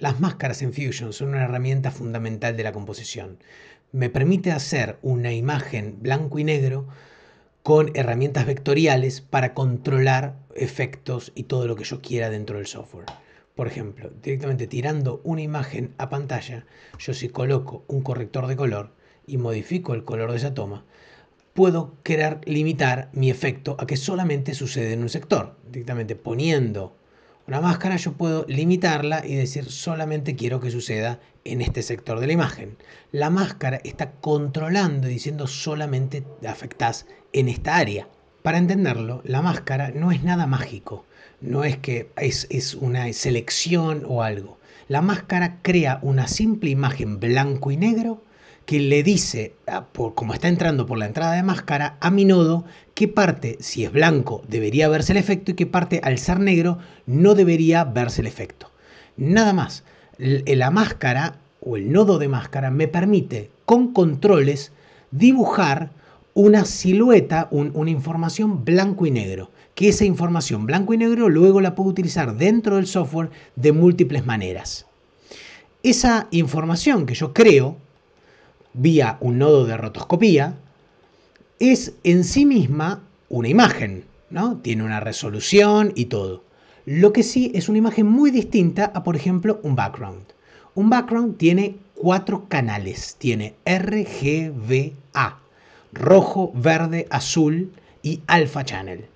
Las máscaras en Fusion son una herramienta fundamental de la composición. Me permite hacer una imagen blanco y negro con herramientas vectoriales para controlar efectos y todo lo que yo quiera dentro del software. Por ejemplo, directamente tirando una imagen a pantalla, yo si coloco un corrector de color y modifico el color de esa toma, puedo querer limitar mi efecto a que solamente sucede en un sector. Directamente poniendo una máscara yo puedo limitarla y decir solamente quiero que suceda en este sector de la imagen. La máscara está controlando y diciendo solamente afectás en esta área. Para entenderlo, la máscara no es nada mágico, no es que es, es una selección o algo. La máscara crea una simple imagen blanco y negro que le dice, ah, como está entrando por la entrada de máscara, a mi nodo, qué parte, si es blanco, debería verse el efecto y qué parte, al ser negro, no debería verse el efecto. Nada más, eh, la máscara o el nodo de máscara me permite, con controles, dibujar una silueta, una información blanco y negro, que esa información blanco y negro luego la puedo utilizar dentro del software de múltiples maneras. Esa información que yo creo vía un nodo de rotoscopía, es en sí misma una imagen, ¿no? Tiene una resolución y todo. Lo que sí es una imagen muy distinta a, por ejemplo, un background. Un background tiene cuatro canales, tiene RGBA, rojo, verde, azul y alpha channel,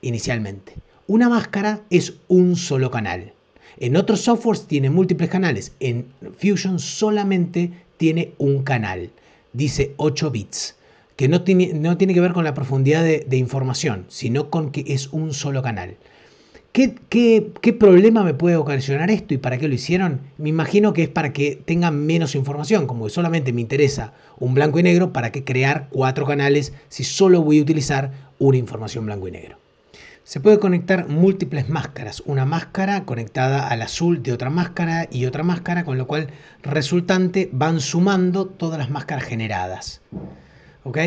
inicialmente. Una máscara es un solo canal. En otros softwares tiene múltiples canales, en Fusion solamente tiene un canal, dice 8 bits, que no tiene, no tiene que ver con la profundidad de, información, sino con que es un solo canal. ¿Qué, ¿Qué, qué, problema me puede ocasionar esto y para qué lo hicieron? Me imagino que es para que tengan menos información, como que solamente me interesa un blanco y negro, ¿para qué crear cuatro canales si solo voy a utilizar una información blanco y negro? Se puede conectar múltiples máscaras, una máscara conectada al azul de otra máscara y otra máscara, con lo cual resultante van sumando todas las máscaras generadas. ¿Ok?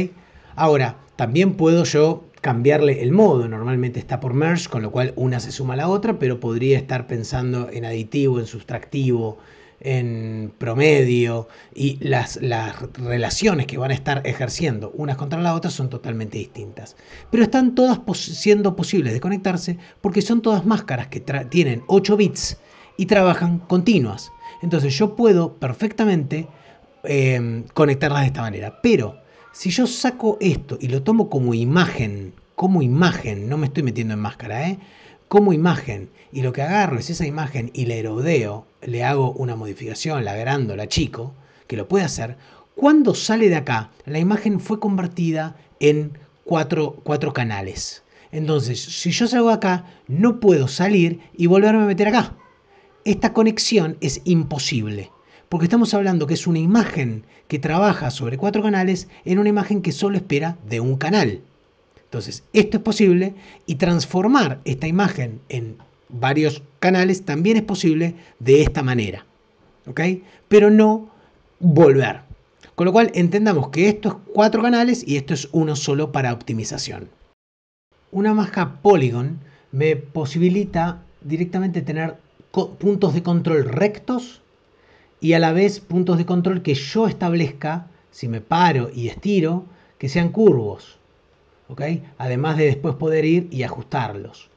Ahora, también puedo yo cambiarle el modo, normalmente está por merge, con lo cual una se suma a la otra, pero podría estar pensando en aditivo, en sustractivo, en promedio y las, las relaciones que van a estar ejerciendo unas contra las otras son totalmente distintas. Pero están todas siendo posibles de conectarse porque son todas máscaras que tienen 8 bits y trabajan continuas. Entonces yo puedo perfectamente em, conectarlas de esta manera. Pero si yo saco esto y lo tomo como imagen, como imagen, no me estoy metiendo en máscara, ¿eh? como imagen y lo que agarro es esa imagen y la erodeo, le hago una modificación, la agrando, la chico, que lo puede hacer, cuando sale de acá, la imagen fue convertida en cuatro, cuatro canales. Entonces, si yo salgo de acá, no puedo salir y volverme a meter acá. Esta conexión es imposible, porque estamos hablando que es una imagen que trabaja sobre cuatro canales en una imagen que solo espera de un canal. Entonces, esto es posible y transformar esta imagen en varios canales también es posible de esta manera. Pero no volver. Con lo cual entendamos que esto es cuatro canales y esto es uno solo para optimización. Una máscara Polygon me posibilita directamente tener puntos de control rectos y a la vez puntos de control que yo establezca, si me paro y estiro, que sean curvos. Además de después poder ir y ajustarlos.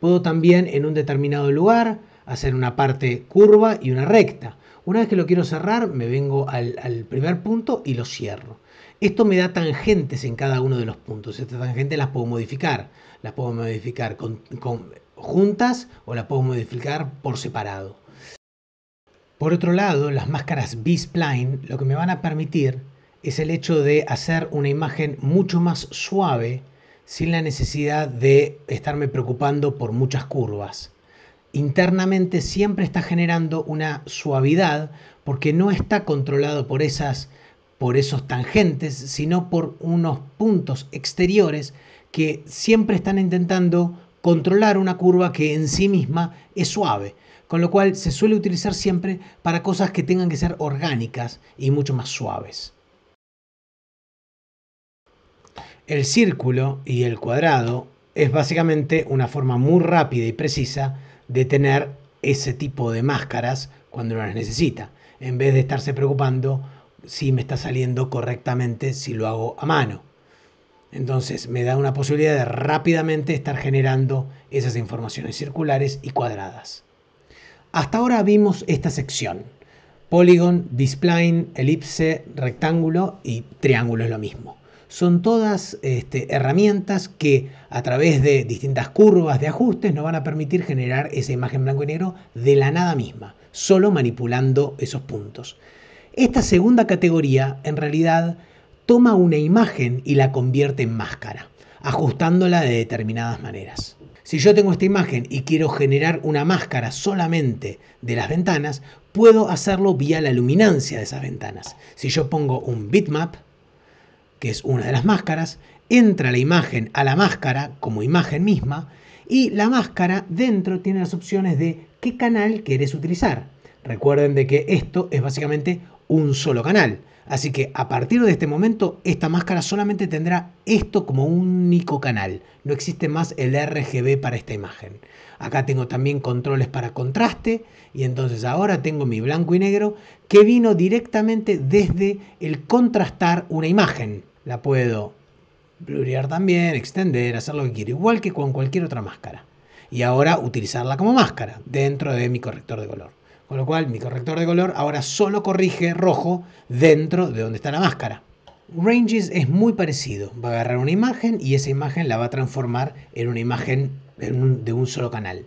Puedo también en un determinado lugar hacer una parte curva y una recta. Una vez que lo quiero cerrar, me vengo al, primer punto y lo cierro. Esto me da tangentes en cada uno de los puntos. Estas tangentes las puedo modificar. Las puedo modificar con, juntas o las puedo modificar por separado. Por otro lado, las máscaras B-spline lo que me van a permitir es el hecho de hacer una imagen mucho más suave sin la necesidad de estarme preocupando por muchas curvas. Internamente siempre está generando una suavidad porque no está controlado por esas por esos tangentes, sino por unos puntos exteriores que siempre están intentando controlar una curva que en sí misma es suave, con lo cual se suele utilizar siempre para cosas que tengan que ser orgánicas y mucho más suaves. El círculo y el cuadrado es básicamente una forma muy rápida y precisa de tener ese tipo de máscaras cuando uno las necesita, en vez de estarse preocupando si me está saliendo correctamente si lo hago a mano. Entonces me da una posibilidad de rápidamente estar generando esas informaciones circulares y cuadradas. Hasta ahora vimos esta sección. Polígono, Displine, elipse, rectángulo y triángulo es lo mismo son todas este, herramientas que a través de distintas curvas de ajustes nos van a permitir generar esa imagen blanco y negro de la nada misma, solo manipulando esos puntos. Esta segunda categoría en realidad toma una imagen y la convierte en máscara, ajustándola de determinadas maneras. Si yo tengo esta imagen y quiero generar una máscara solamente de las ventanas, puedo hacerlo vía la luminancia de esas ventanas. Si yo pongo un bitmap, que es una de las máscaras, entra la imagen a la máscara como imagen misma y la máscara dentro tiene las opciones de qué canal quieres utilizar. Recuerden de que esto es básicamente un solo canal. Así que a partir de este momento esta máscara solamente tendrá esto como único canal. No existe más el RGB para esta imagen. Acá tengo también controles para contraste y entonces ahora tengo mi blanco y negro que vino directamente desde el contrastar una imagen la puedo blurear también, extender, hacer lo que quiero, igual que con cualquier otra máscara. Y ahora utilizarla como máscara dentro de mi corrector de color. Con lo cual, mi corrector de color ahora solo corrige rojo dentro de donde está la máscara. Ranges es muy parecido. Va a agarrar una imagen y esa imagen la va a transformar en una imagen de un solo canal.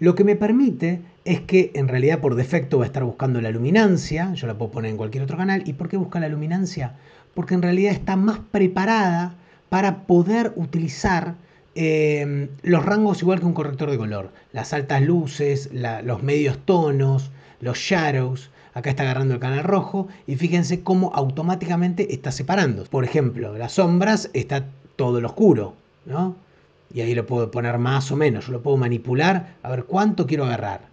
Lo que me permite es que en realidad por defecto va a estar buscando la luminancia, yo la puedo poner en cualquier otro canal. ¿Y por qué busca la luminancia? porque en realidad está más preparada para poder utilizar em, los rangos igual que un corrector de color. Las altas luces, los medios tonos, los shadows. Acá está agarrando el canal rojo y fíjense cómo automáticamente está separando. Por ejemplo, las sombras está todo lo oscuro, Y ahí lo puedo poner más o menos. Yo lo puedo manipular a ver cuánto quiero agarrar.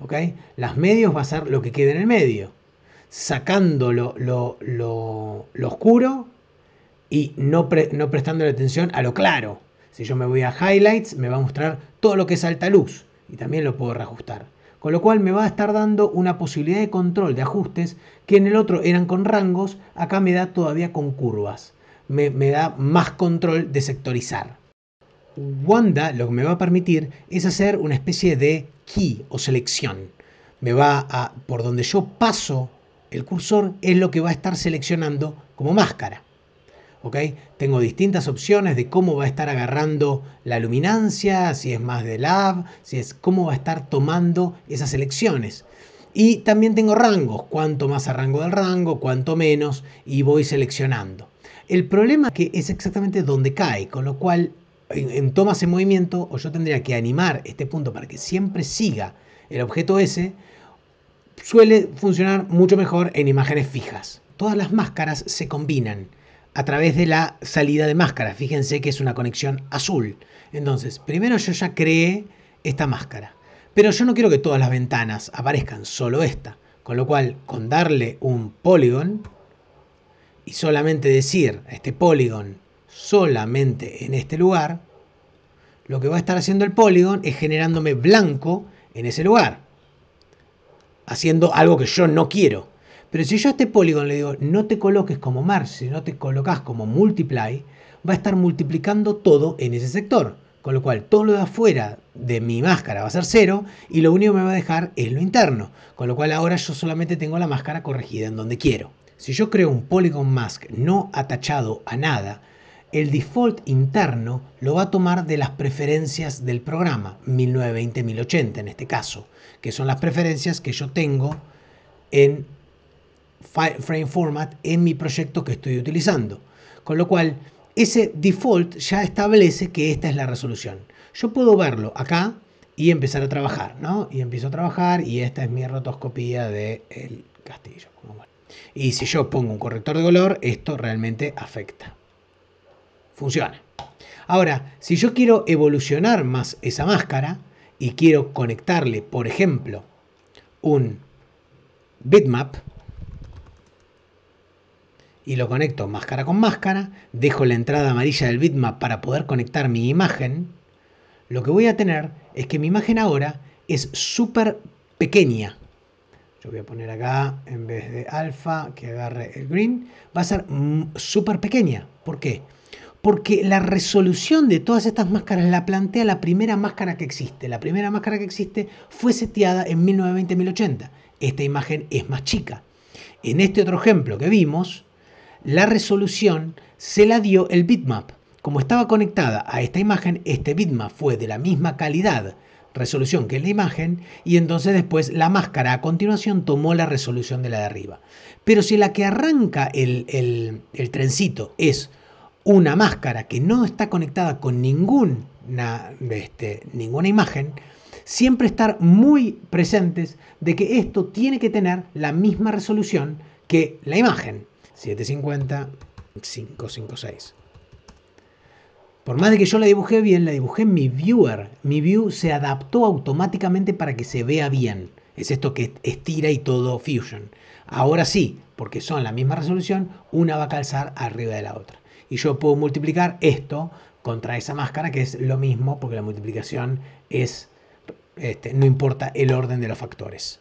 ¿Ok? Las medios va a ser lo que quede en el medio sacando lo, oscuro y no, prestando no atención a lo claro. Si yo me voy a highlights, me va a mostrar todo lo que es alta luz y también lo puedo reajustar. Con lo cual me va a estar dando una posibilidad de control de ajustes que en el otro eran con rangos, acá me da todavía con curvas. Me, me da más control de sectorizar. Wanda lo que me va a permitir es hacer una especie de key o selección. Me va a, por donde yo paso el cursor es lo que va a estar seleccionando como máscara. ¿OK? Tengo distintas opciones de cómo va a estar agarrando la luminancia, si es más de lab, si es cómo va a estar tomando esas selecciones. Y también tengo rangos, cuánto más rango del rango, cuánto menos, y voy seleccionando. El problema es que es exactamente donde cae, con lo cual en, en tomas en movimiento, o yo tendría que animar este punto para que siempre siga el objeto S, suele funcionar mucho mejor en imágenes fijas. Todas las máscaras se combinan a través de la salida de máscaras. Fíjense que es una conexión azul. Entonces, primero yo ya creé esta máscara. Pero yo no quiero que todas las ventanas aparezcan, solo esta. Con lo cual, con darle un polygon y solamente decir este polígono solamente en este lugar, lo que va a estar haciendo el polygon es generándome blanco en ese lugar haciendo algo que yo no quiero. Pero si yo a este polígono le digo, no te coloques como merge, sino no te colocas como Multiply, va a estar multiplicando todo en ese sector. Con lo cual, todo lo de afuera de mi máscara va a ser cero y lo único que me va a dejar es lo interno. Con lo cual, ahora yo solamente tengo la máscara corregida en donde quiero. Si yo creo un Polygon Mask no atachado a nada, el default interno lo va a tomar de las preferencias del programa, 1920-1080 en este caso, que son las preferencias que yo tengo en frame format en mi proyecto que estoy utilizando. Con lo cual, ese default ya establece que esta es la resolución. Yo puedo verlo acá y empezar a trabajar, ¿no? Y empiezo a trabajar y esta es mi rotoscopía del el castillo. Y si yo pongo un corrector de color, esto realmente afecta funciona. Ahora, si yo quiero evolucionar más esa máscara y quiero conectarle, por ejemplo, un bitmap y lo conecto máscara con máscara, dejo la entrada amarilla del bitmap para poder conectar mi imagen, lo que voy a tener es que mi imagen ahora es súper pequeña. Yo voy a poner acá, en vez de alfa, que agarre el green, va a ser súper pequeña. ¿Por qué? porque la resolución de todas estas máscaras la plantea la primera máscara que existe. La primera máscara que existe fue seteada en 1920-1080. Esta imagen es más chica. En este otro ejemplo que vimos, la resolución se la dio el bitmap. Como estaba conectada a esta imagen, este bitmap fue de la misma calidad, resolución que la imagen, y entonces después la máscara a continuación tomó la resolución de la de arriba. Pero si la que arranca el, el trencito es una máscara que no está conectada con este, ninguna, imagen, siempre estar muy presentes de que esto tiene que tener la misma resolución que la imagen. 750, 556. Por más de que yo la dibujé bien, la dibujé en mi viewer. Mi view se adaptó automáticamente para que se vea bien. Es esto que estira y todo Fusion. Ahora sí, porque son la misma resolución, una va a calzar arriba de la otra y yo puedo multiplicar esto contra esa máscara, que es lo mismo, porque la multiplicación es, este, no importa el orden de los factores.